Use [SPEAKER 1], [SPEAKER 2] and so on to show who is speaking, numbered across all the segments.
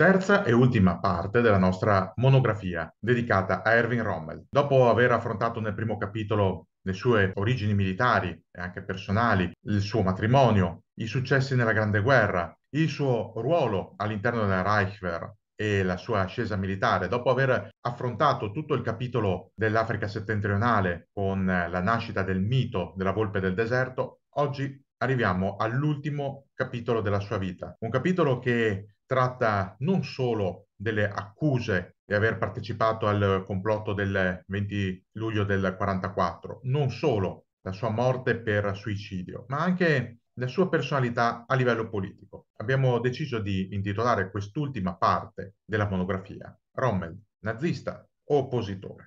[SPEAKER 1] Terza e ultima parte della nostra monografia dedicata a Erwin Rommel. Dopo aver affrontato nel primo capitolo le sue origini militari e anche personali, il suo matrimonio, i successi nella Grande Guerra, il suo ruolo all'interno della Reichwehr e la sua ascesa militare, dopo aver affrontato tutto il capitolo dell'Africa settentrionale con la nascita del mito della volpe del deserto, oggi arriviamo all'ultimo capitolo della sua vita, un capitolo che tratta non solo delle accuse di aver partecipato al complotto del 20 luglio del 44, non solo la sua morte per suicidio, ma anche la sua personalità a livello politico. Abbiamo deciso di intitolare quest'ultima parte della monografia Rommel, nazista o oppositore.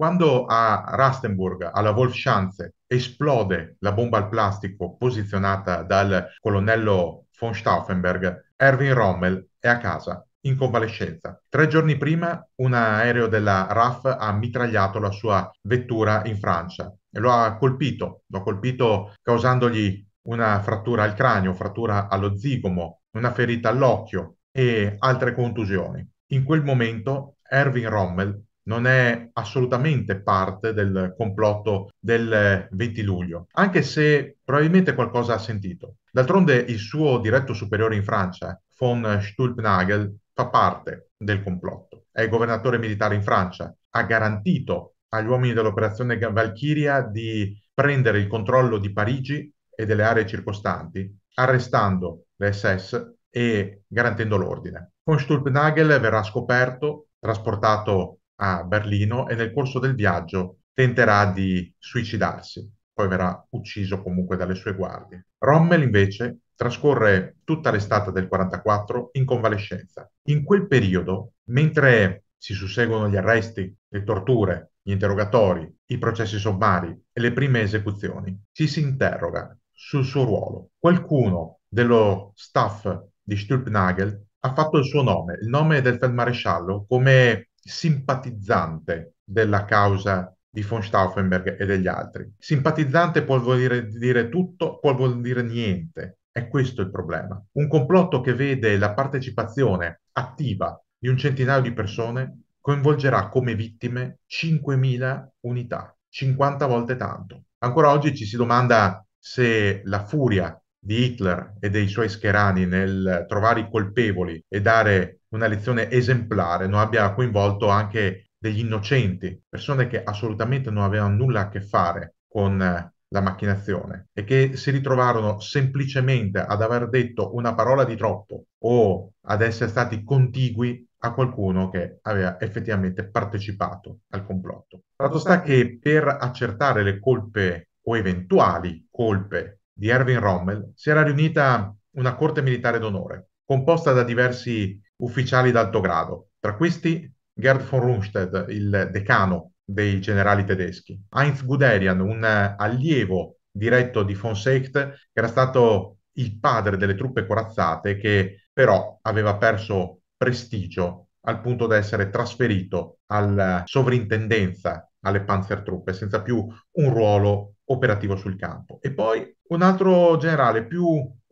[SPEAKER 1] Quando a Rastenburg, alla Wolfschanze, esplode la bomba al plastico posizionata dal colonnello von Stauffenberg, Erwin Rommel è a casa, in convalescenza. Tre giorni prima un aereo della RAF ha mitragliato la sua vettura in Francia e lo ha colpito, lo ha colpito causandogli una frattura al cranio, frattura allo zigomo, una ferita all'occhio e altre contusioni. In quel momento Erwin Rommel non è assolutamente parte del complotto del 20 luglio, anche se probabilmente qualcosa ha sentito. D'altronde il suo diretto superiore in Francia, von Stulpnagel, fa parte del complotto. È governatore militare in Francia, ha garantito agli uomini dell'operazione Valkyria di prendere il controllo di Parigi e delle aree circostanti, arrestando le SS e garantendo l'ordine. Von Stulpnagel verrà scoperto, trasportato a Berlino e nel corso del viaggio tenterà di suicidarsi, poi verrà ucciso comunque dalle sue guardie. Rommel invece trascorre tutta l'estate del 44 in convalescenza. In quel periodo, mentre si susseguono gli arresti, le torture, gli interrogatori, i processi sommari e le prime esecuzioni, ci si interroga sul suo ruolo. Qualcuno dello staff di Stulpnagel ha fatto il suo nome, il nome del feldmaresciallo, come simpatizzante della causa di von Stauffenberg e degli altri. Simpatizzante può vuol dire, dire tutto, può vuol dire niente. È questo il problema. Un complotto che vede la partecipazione attiva di un centinaio di persone coinvolgerà come vittime 5.000 unità, 50 volte tanto. Ancora oggi ci si domanda se la furia di Hitler e dei suoi scherani nel trovare i colpevoli e dare una lezione esemplare non abbia coinvolto anche degli innocenti, persone che assolutamente non avevano nulla a che fare con eh, la macchinazione e che si ritrovarono semplicemente ad aver detto una parola di troppo o ad essere stati contigui a qualcuno che aveva effettivamente partecipato al complotto. Fatto sta che per accertare le colpe o eventuali colpe di Erwin Rommel si era riunita una corte militare d'onore, composta da diversi ufficiali d'alto grado, tra questi Gerd von Rundstedt, il decano dei generali tedeschi, Heinz Guderian, un allievo diretto di von Seicht, che era stato il padre delle truppe corazzate, che però aveva perso prestigio al punto da essere trasferito alla sovrintendenza alle panzertruppe senza più un ruolo operativo sul campo. E poi un altro generale più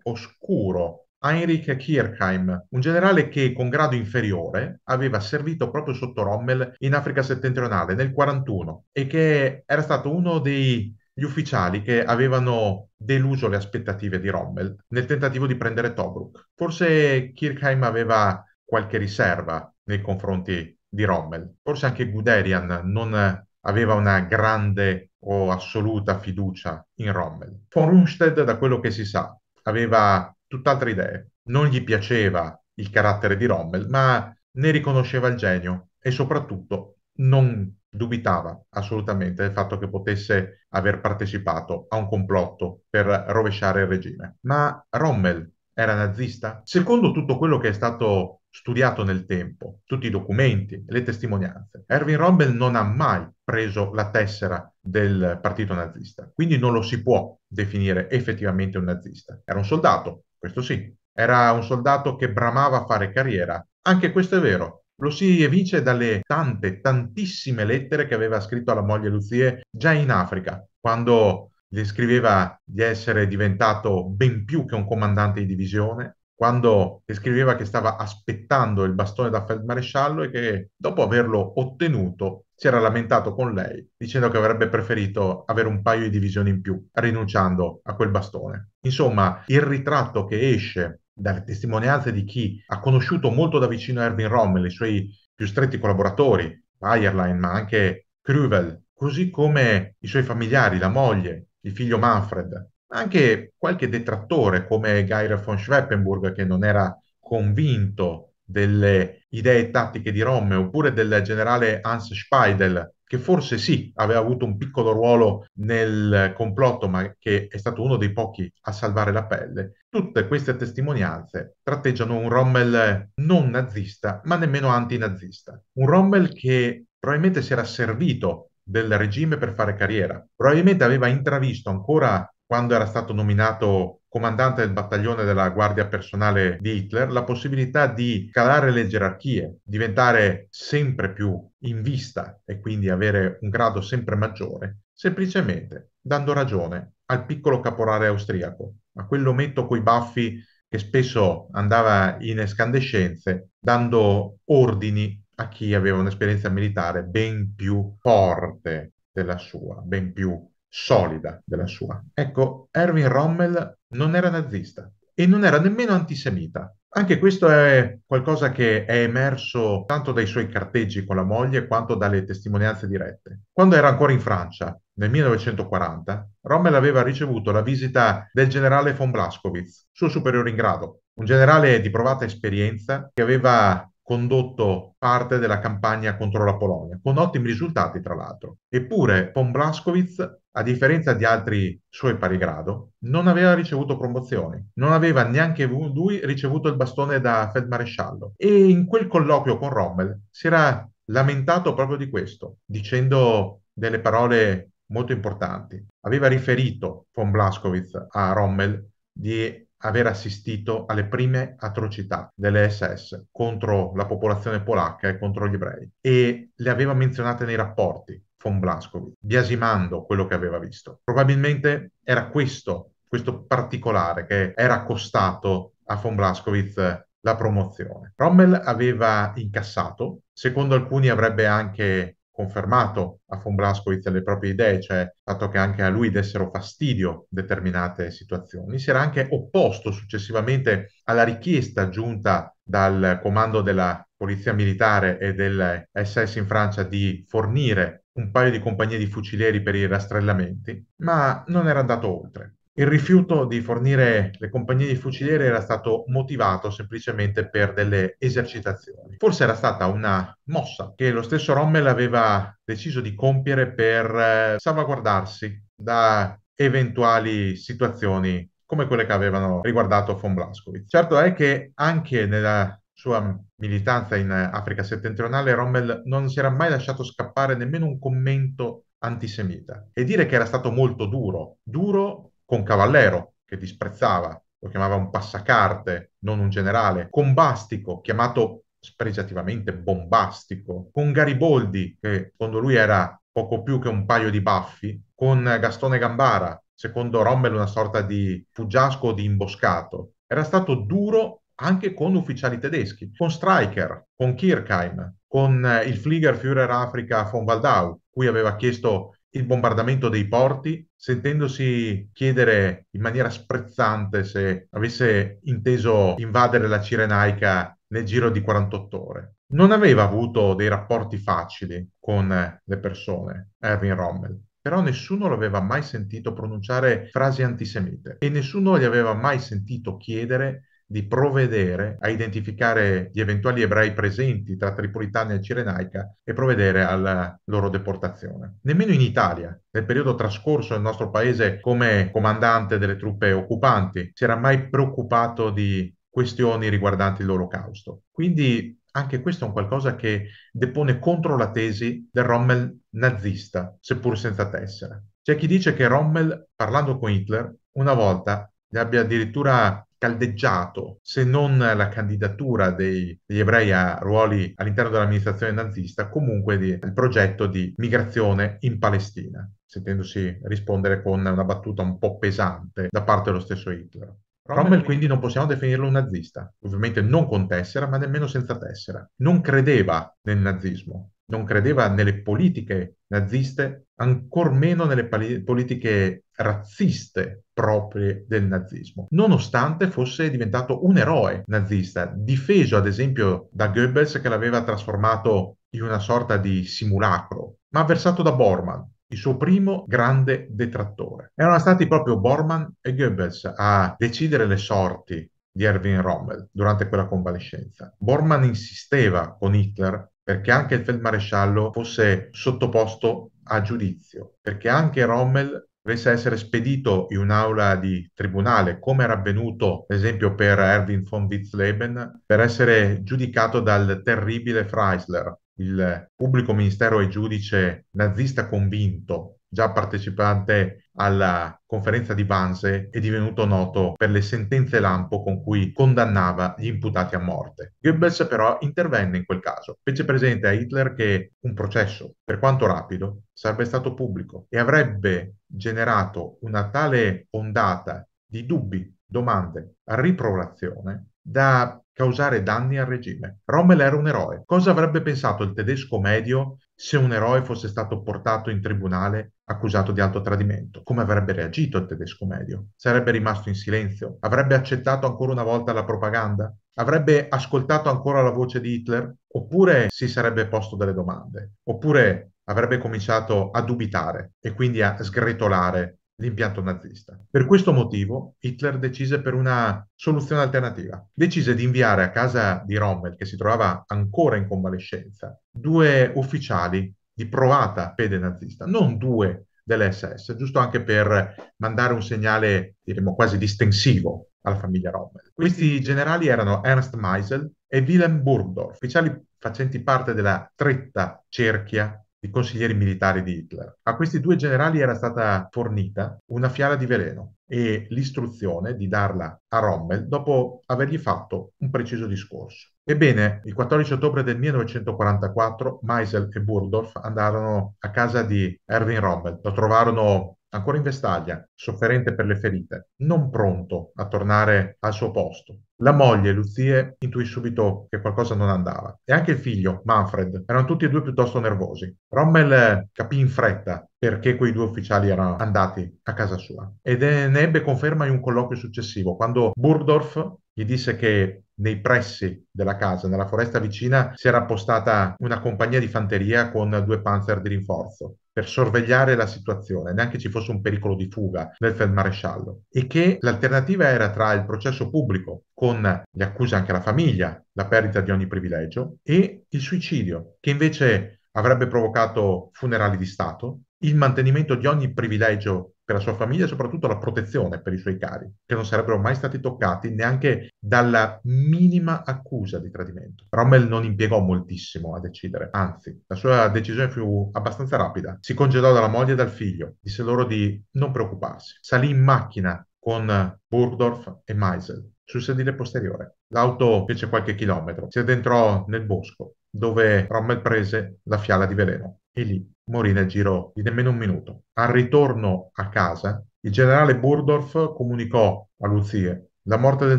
[SPEAKER 1] oscuro, Heinrich Kirchheim, un generale che con grado inferiore aveva servito proprio sotto Rommel in Africa settentrionale nel 41 e che era stato uno degli ufficiali che avevano deluso le aspettative di Rommel nel tentativo di prendere Tobruk. Forse Kirchheim aveva qualche riserva nei confronti di Rommel. Forse anche Guderian non aveva una grande o assoluta fiducia in Rommel. Von Rundstedt, da quello che si sa, aveva tutt'altre idee. Non gli piaceva il carattere di Rommel, ma ne riconosceva il genio e soprattutto non dubitava assolutamente del fatto che potesse aver partecipato a un complotto per rovesciare il regime. Ma Rommel era nazista? Secondo tutto quello che è stato studiato nel tempo, tutti i documenti, le testimonianze, Erwin Rommel non ha mai preso la tessera del partito nazista. Quindi non lo si può definire effettivamente un nazista. Era un soldato, questo sì. Era un soldato che bramava a fare carriera. Anche questo è vero. Lo si evince dalle tante, tantissime lettere che aveva scritto alla moglie Luzie già in Africa, quando descriveva di essere diventato ben più che un comandante di divisione, quando descriveva che stava aspettando il bastone da feldmaresciallo e che dopo averlo ottenuto si era lamentato con lei dicendo che avrebbe preferito avere un paio di divisioni in più rinunciando a quel bastone. Insomma, il ritratto che esce dalle testimonianze di chi ha conosciuto molto da vicino Erwin Rommel, i suoi più stretti collaboratori, Bayerlein, ma anche Krüvel, così come i suoi familiari, la moglie, il figlio Manfred, anche qualche detrattore come Geir von Schweppenburg che non era convinto delle idee tattiche di Romme oppure del generale Hans Speidel che forse sì aveva avuto un piccolo ruolo nel complotto ma che è stato uno dei pochi a salvare la pelle tutte queste testimonianze tratteggiano un Rommel non nazista ma nemmeno antinazista un Rommel che probabilmente si era servito del regime per fare carriera probabilmente aveva intravisto ancora quando era stato nominato comandante del battaglione della guardia personale di Hitler, la possibilità di calare le gerarchie, diventare sempre più in vista e quindi avere un grado sempre maggiore, semplicemente dando ragione al piccolo caporale austriaco, a quell'ometto coi baffi che spesso andava in escandescenze, dando ordini a chi aveva un'esperienza militare ben più forte della sua, ben più solida della sua. Ecco, Erwin Rommel non era nazista e non era nemmeno antisemita. Anche questo è qualcosa che è emerso tanto dai suoi carteggi con la moglie quanto dalle testimonianze dirette. Quando era ancora in Francia, nel 1940, Rommel aveva ricevuto la visita del generale von Blaskowitz, suo superiore in grado, un generale di provata esperienza che aveva condotto parte della campagna contro la Polonia, con ottimi risultati tra l'altro. Eppure von Blaskowitz a differenza di altri suoi pari grado, non aveva ricevuto promozioni, non aveva neanche lui ricevuto il bastone da feldmaresciallo. E in quel colloquio con Rommel si era lamentato proprio di questo, dicendo delle parole molto importanti. Aveva riferito von Blaskowitz a Rommel di aver assistito alle prime atrocità delle SS contro la popolazione polacca e contro gli ebrei e le aveva menzionate nei rapporti von Blaskovic, biasimando quello che aveva visto. Probabilmente era questo, questo particolare che era costato a von Blaskowitz eh, la promozione. Rommel aveva incassato, secondo alcuni avrebbe anche confermato a von Blaskowitz le proprie idee, cioè il fatto che anche a lui dessero fastidio determinate situazioni, si era anche opposto successivamente alla richiesta giunta dal comando della polizia militare e del SS in Francia di fornire un paio di compagnie di fucilieri per i rastrellamenti, ma non era andato oltre. Il rifiuto di fornire le compagnie di fucilieri era stato motivato semplicemente per delle esercitazioni. Forse era stata una mossa che lo stesso Rommel aveva deciso di compiere per eh, salvaguardarsi da eventuali situazioni come quelle che avevano riguardato von Blaskowitz. Certo è che anche nella sua militanza in Africa settentrionale Rommel non si era mai lasciato scappare nemmeno un commento antisemita e dire che era stato molto duro, duro con Cavallero, che disprezzava, lo chiamava un passacarte, non un generale, con Bastico, chiamato spregiativamente bombastico, con Gariboldi, che secondo lui era poco più che un paio di baffi, con Gastone Gambara, secondo Rommel una sorta di fuggiasco o di imboscato. Era stato duro anche con ufficiali tedeschi, con Stryker, con Kirkheim, con il Fliegerführer Africa von Waldau, cui aveva chiesto il bombardamento dei porti, sentendosi chiedere in maniera sprezzante se avesse inteso invadere la Cirenaica nel giro di 48 ore. Non aveva avuto dei rapporti facili con le persone, Erwin Rommel, però nessuno l'aveva mai sentito pronunciare frasi antisemite e nessuno gli aveva mai sentito chiedere di provvedere a identificare gli eventuali ebrei presenti tra Tripolitania e Cirenaica e provvedere alla loro deportazione. Nemmeno in Italia, nel periodo trascorso nel nostro paese come comandante delle truppe occupanti, si era mai preoccupato di questioni riguardanti l'olocausto. Quindi anche questo è un qualcosa che depone contro la tesi del Rommel nazista, seppur senza tessera. C'è chi dice che Rommel, parlando con Hitler, una volta gli abbia addirittura caldeggiato, se non la candidatura dei, degli ebrei a ruoli all'interno dell'amministrazione nazista, comunque di, il progetto di migrazione in Palestina, sentendosi rispondere con una battuta un po' pesante da parte dello stesso Hitler. Rommel quindi non possiamo definirlo un nazista, ovviamente non con tessera, ma nemmeno senza tessera. Non credeva nel nazismo, non credeva nelle politiche naziste, ancor meno nelle pali- politiche razziste proprie del nazismo, nonostante fosse diventato un eroe nazista, difeso ad esempio da Goebbels che l'aveva trasformato in una sorta di simulacro, ma avversato da Bormann, il suo primo grande detrattore. Erano stati proprio Bormann e Goebbels a decidere le sorti di Erwin Rommel durante quella convalescenza. Bormann insisteva con Hitler perché anche il feldmaresciallo fosse sottoposto a giudizio, perché anche Rommel dovesse essere spedito in un'aula di tribunale, come era avvenuto ad esempio per Erwin von Witzleben, per essere giudicato dal terribile Freisler, il pubblico ministero e giudice nazista convinto, già partecipante alla conferenza di Banse è divenuto noto per le sentenze lampo con cui condannava gli imputati a morte. Goebbels però intervenne in quel caso, fece presente a Hitler che un processo, per quanto rapido, sarebbe stato pubblico e avrebbe generato una tale ondata di dubbi, domande, riprovazione da causare danni al regime. Rommel era un eroe. Cosa avrebbe pensato il tedesco medio se un eroe fosse stato portato in tribunale accusato di alto tradimento, come avrebbe reagito il tedesco medio? Sarebbe rimasto in silenzio? Avrebbe accettato ancora una volta la propaganda? Avrebbe ascoltato ancora la voce di Hitler? Oppure si sarebbe posto delle domande? Oppure avrebbe cominciato a dubitare e quindi a sgretolare l'impianto nazista. Per questo motivo Hitler decise per una soluzione alternativa. Decise di inviare a casa di Rommel, che si trovava ancora in convalescenza, due ufficiali di provata fede nazista, non due dell'SS, giusto anche per mandare un segnale, diremmo, quasi distensivo alla famiglia Rommel. Questi generali erano Ernst Meisel e Wilhelm Burgdorf, ufficiali facenti parte della stretta cerchia i consiglieri militari di Hitler. A questi due generali era stata fornita una fiala di veleno e l'istruzione di darla a Rommel dopo avergli fatto un preciso discorso. Ebbene, il 14 ottobre del 1944 Meisel e Burdorf andarono a casa di Erwin Rommel, lo trovarono ancora in vestaglia, sofferente per le ferite, non pronto a tornare al suo posto. La moglie, Luzie, intuì subito che qualcosa non andava e anche il figlio, Manfred, erano tutti e due piuttosto nervosi. Rommel eh, capì in fretta perché quei due ufficiali erano andati a casa sua ed ne ebbe conferma in un colloquio successivo, quando Burdorf gli disse che nei pressi della casa, nella foresta vicina, si era appostata una compagnia di fanteria con due panzer di rinforzo per sorvegliare la situazione, neanche ci fosse un pericolo di fuga nel feldmaresciallo, e che l'alternativa era tra il processo pubblico, con le accuse anche alla famiglia, la perdita di ogni privilegio, e il suicidio, che invece avrebbe provocato funerali di Stato, il mantenimento di ogni privilegio per la sua famiglia e soprattutto la protezione per i suoi cari, che non sarebbero mai stati toccati neanche dalla minima accusa di tradimento. Rommel non impiegò moltissimo a decidere, anzi, la sua decisione fu abbastanza rapida. Si congedò dalla moglie e dal figlio, disse loro di non preoccuparsi. Salì in macchina con Burgdorf e Meisel sul sedile posteriore. L'auto fece qualche chilometro, si addentrò nel bosco, dove Rommel prese la fiala di veleno e lì morì nel giro di nemmeno un minuto. Al ritorno a casa, il generale Burdorf comunicò a Luzie la morte del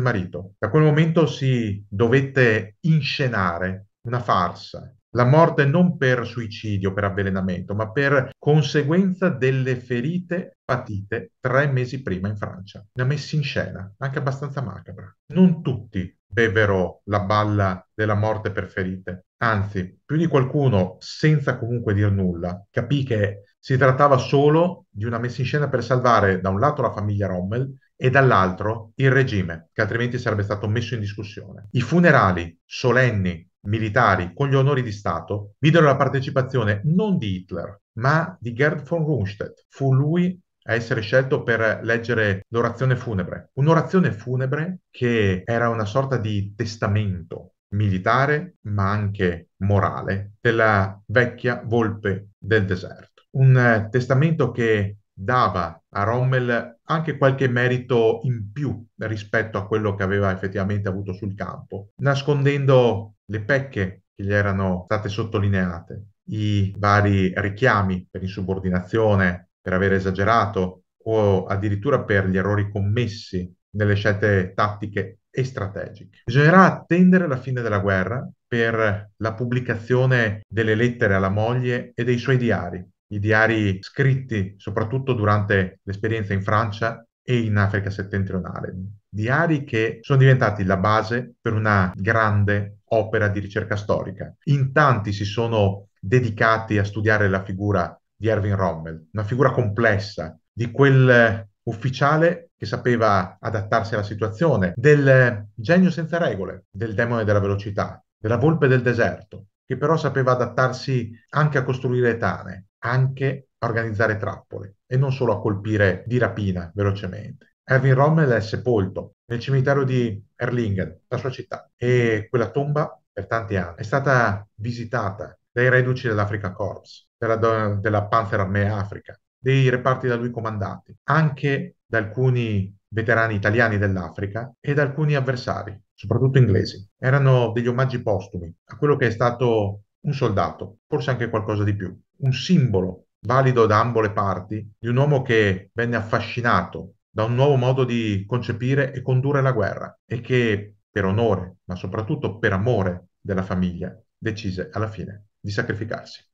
[SPEAKER 1] marito. Da quel momento si dovette inscenare una farsa la morte non per suicidio, per avvelenamento, ma per conseguenza delle ferite patite tre mesi prima in Francia. Una messa in scena, anche abbastanza macabra. Non tutti bevvero la balla della morte per ferite. Anzi, più di qualcuno, senza comunque dir nulla, capì che si trattava solo di una messa in scena per salvare da un lato la famiglia Rommel e dall'altro il regime, che altrimenti sarebbe stato messo in discussione. I funerali solenni militari con gli onori di Stato videro la partecipazione non di Hitler, ma di Gerd von Rundstedt. Fu lui a essere scelto per leggere l'orazione funebre. Un'orazione funebre che era una sorta di testamento militare, ma anche morale, della vecchia volpe del deserto. Un testamento che dava a Rommel anche qualche merito in più rispetto a quello che aveva effettivamente avuto sul campo, nascondendo le pecche che gli erano state sottolineate, i vari richiami per insubordinazione, per aver esagerato o addirittura per gli errori commessi nelle scelte tattiche e strategiche. Bisognerà attendere la fine della guerra per la pubblicazione delle lettere alla moglie e dei suoi diari, i diari scritti soprattutto durante l'esperienza in Francia e in Africa settentrionale, diari che sono diventati la base per una grande opera di ricerca storica. In tanti si sono dedicati a studiare la figura di Erwin Rommel, una figura complessa di quel eh, ufficiale che sapeva adattarsi alla situazione, del eh, genio senza regole, del demone della velocità, della volpe del deserto, che però sapeva adattarsi anche a costruire tane, anche a organizzare trappole e non solo a colpire di rapina velocemente. Erwin Rommel è sepolto nel cimitero di Erlingen, la sua città, e quella tomba per tanti anni è stata visitata dai reduci dell'Africa Corps, della, della Panzer Armee Africa, dei reparti da lui comandati, anche da alcuni veterani italiani dell'Africa e da alcuni avversari, soprattutto inglesi. Erano degli omaggi postumi a quello che è stato un soldato, forse anche qualcosa di più, un simbolo valido da ambo le parti di un uomo che venne affascinato da un nuovo modo di concepire e condurre la guerra e che, per onore, ma soprattutto per amore della famiglia, decise alla fine di sacrificarsi.